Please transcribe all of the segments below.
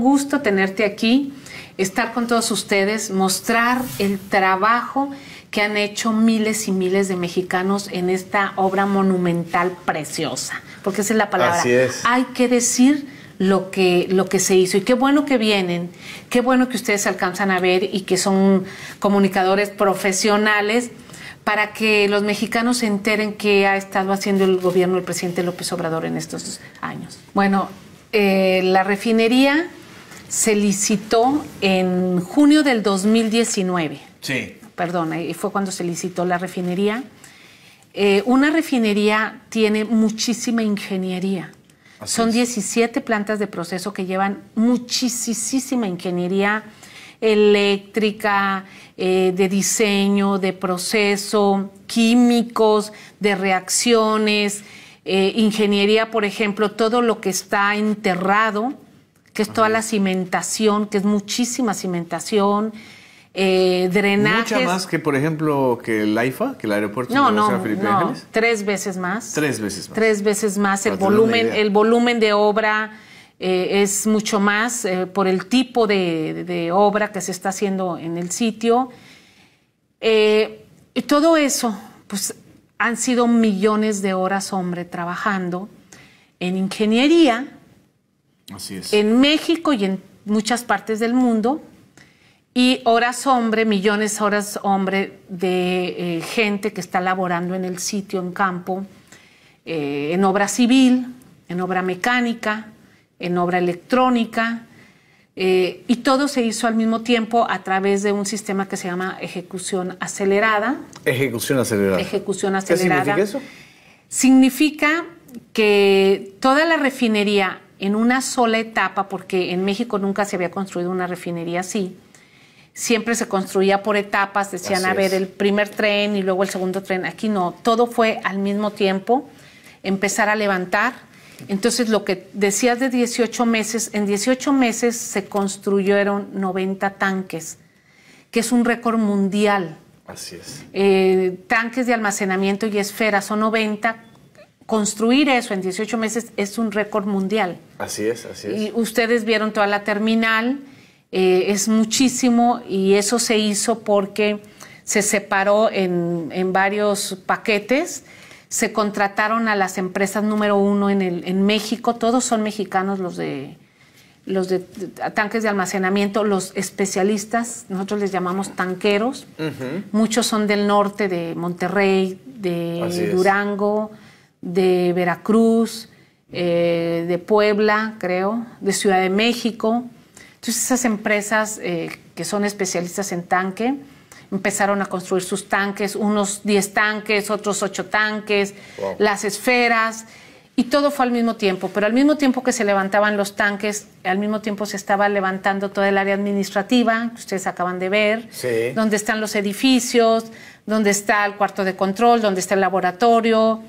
gusto tenerte aquí, estar con todos ustedes, mostrar el trabajo que han hecho miles y miles de mexicanos en esta obra monumental preciosa, porque esa es la palabra. Así es. Hay que decir lo que, lo que se hizo. Y qué bueno que vienen, qué bueno que ustedes alcanzan a ver y que son comunicadores profesionales para que los mexicanos se enteren qué ha estado haciendo el gobierno del presidente López Obrador en estos años. Bueno, eh, la refinería se licitó en junio del 2019. Sí. Perdón, fue cuando se licitó la refinería. Eh, una refinería tiene muchísima ingeniería. Son 17 plantas de proceso que llevan muchísima ingeniería eléctrica, eh, de diseño, de proceso, químicos, de reacciones, eh, ingeniería, por ejemplo, todo lo que está enterrado que es toda la cimentación, que es muchísima cimentación, drenaje. Eh, drenajes. ¿Mucha más que, por ejemplo, que el AIFA, que el aeropuerto de San Felipe no, Ángeles? Tres veces más. Tres veces más. Tres veces más. el volumen, el volumen de obra eh, es mucho más eh, por el tipo de, de, obra que se está haciendo en el sitio. y todo eso, pues han sido millones de horas, hombre, trabajando en ingeniería en México y en muchas partes del mundo. Y horas hombre, millones de horas hombre de eh, gente que está laborando en el sitio, en campo, eh, en obra civil, en obra mecánica, en obra electrónica. Eh, y todo se hizo al mismo tiempo a través de un sistema que se llama ejecución acelerada. Ejecución acelerada. Ejecución acelerada. ¿Qué significa eso? Significa que toda la refinería en una sola etapa, porque en México nunca se había construido una refinería así. Siempre se construía por etapas, decían, a ver, el primer tren y luego el segundo tren. Aquí no, todo fue al mismo tiempo, empezar a levantar. Entonces, lo que decías de 18 meses, en 18 meses se construyeron 90 tanques, que es un récord mundial. Así es. Eh, tanques de almacenamiento y esferas son 90 construir eso en 18 meses es un récord mundial. Así es, así es. Y ustedes vieron toda la terminal, eh, es muchísimo y eso se hizo porque se separó en, varios paquetes se contrataron a las empresas número uno en, el, en México, todos son mexicanos los de los de, tanques de almacenamiento, los especialistas, nosotros les llamamos tanqueros, muchos son del norte, de Monterrey, de Durango, de Veracruz, eh, de Puebla, creo, de Ciudad de México. Entonces esas empresas eh, que son especialistas en tanque empezaron a construir sus tanques, unos 10 tanques, otros 8 tanques, las esferas, y todo fue al mismo tiempo. Pero al mismo tiempo que se levantaban los tanques, al mismo tiempo se estaba levantando toda el área administrativa, que ustedes acaban de ver, donde están los edificios, donde está el cuarto de control, donde está el laboratorio,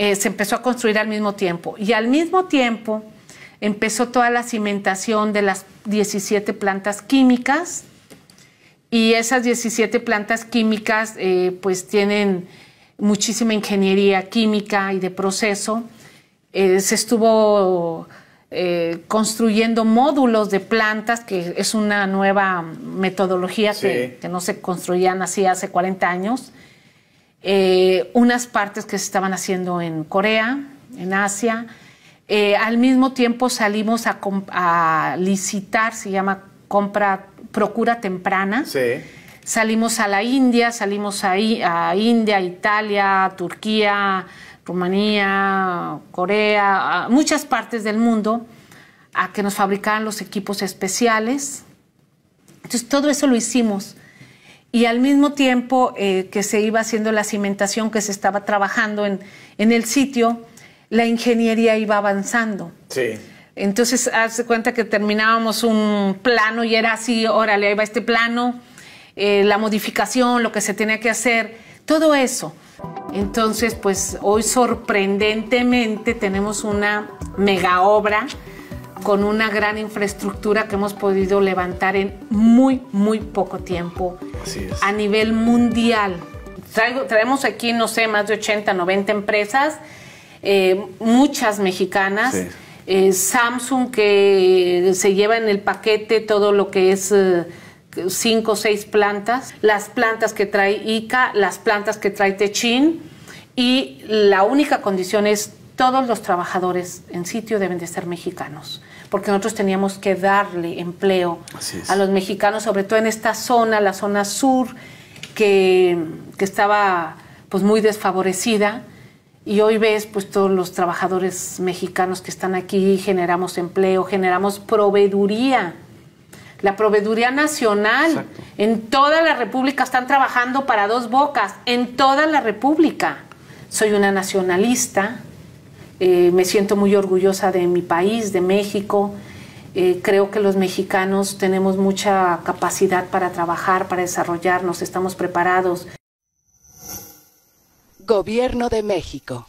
eh, se empezó a construir al mismo tiempo. Y al mismo tiempo empezó toda la cimentación de las 17 plantas químicas y esas 17 plantas químicas eh, pues tienen muchísima ingeniería química y de proceso. Eh, se estuvo construyendo módulos de plantas, que es una nueva metodología que, que, no se construían así hace 40 años. Eh, unas partes que se estaban haciendo en Corea, en Asia. Eh, al mismo tiempo salimos a, licitar, se llama compra, procura temprana. Salimos a la India, salimos a, India, Italia, Turquía, Rumanía, Corea, muchas partes del mundo, a que nos fabricaran los equipos especiales. Entonces todo eso lo hicimos y al mismo tiempo eh, que se iba haciendo la cimentación que se estaba trabajando en, el sitio, la ingeniería iba avanzando. Sí. Entonces, hace cuenta que terminábamos un plano y era así, órale, ahí va este plano, eh, la modificación, lo que se tenía que hacer, todo eso. Entonces, pues hoy sorprendentemente tenemos una mega obra con una gran infraestructura que hemos podido levantar en muy, muy poco tiempo. Así es. A nivel mundial. traemos aquí, no sé, más de 80, 90 empresas, eh, muchas mexicanas. Eh, Samsung que se lleva en el paquete todo lo que es... Eh, cinco o seis plantas, las plantas que trae ICA, las plantas que trae Techin y la única condición es todos los trabajadores en sitio deben de ser mexicanos, porque nosotros teníamos que darle empleo a los mexicanos, sobre todo en esta zona, la zona sur, que, estaba pues muy desfavorecida. Y hoy ves, pues, todos los trabajadores mexicanos que están aquí, generamos empleo, generamos proveeduría. La proveeduría nacional. En toda la República están trabajando para dos bocas, en toda la República. Soy una nacionalista, eh, me siento muy orgullosa de mi país, de México. Eh, creo que los mexicanos tenemos mucha capacidad para trabajar, para desarrollarnos, estamos preparados. Gobierno de México.